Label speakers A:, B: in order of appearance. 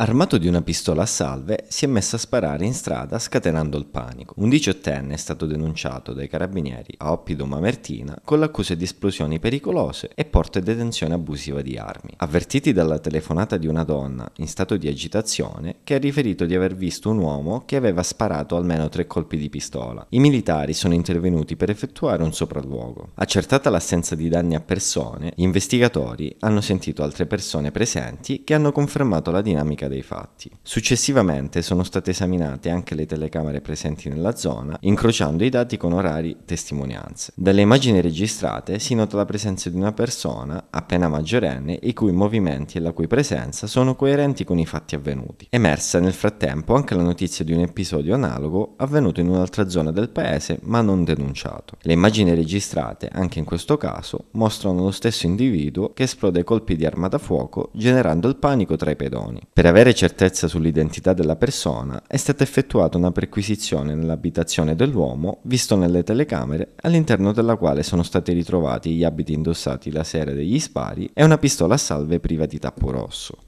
A: Armato di una pistola a salve, si è messo a sparare in strada scatenando il panico. Un diciottenne è stato denunciato dai carabinieri a Oppido Mamertina con l'accusa di esplosioni pericolose e porto e detenzione abusiva di armi. Avvertiti dalla telefonata di una donna in stato di agitazione che ha riferito di aver visto un uomo che aveva sparato almeno tre colpi di pistola, i militari sono intervenuti per effettuare un sopralluogo. Accertata l'assenza di danni a persone, gli investigatori hanno sentito altre persone presenti che hanno confermato la dinamica dei fatti. Successivamente sono state esaminate anche le telecamere presenti nella zona, incrociando i dati con orari testimonianze. Dalle immagini registrate si nota la presenza di una persona, appena maggiorenne, i cui movimenti e la cui presenza sono coerenti con i fatti avvenuti. Emersa nel frattempo anche la notizia di un episodio analogo avvenuto in un'altra zona del paese ma non denunciato. Le immagini registrate, anche in questo caso, mostrano lo stesso individuo che esplode colpi di arma da fuoco generando il panico tra i pedoni. Per aver avere certezza sull'identità della persona è stata effettuata una perquisizione nell'abitazione dell'uomo, visto nelle telecamere, all'interno della quale sono stati ritrovati gli abiti indossati la sera degli spari e una pistola a salve priva di tappo rosso.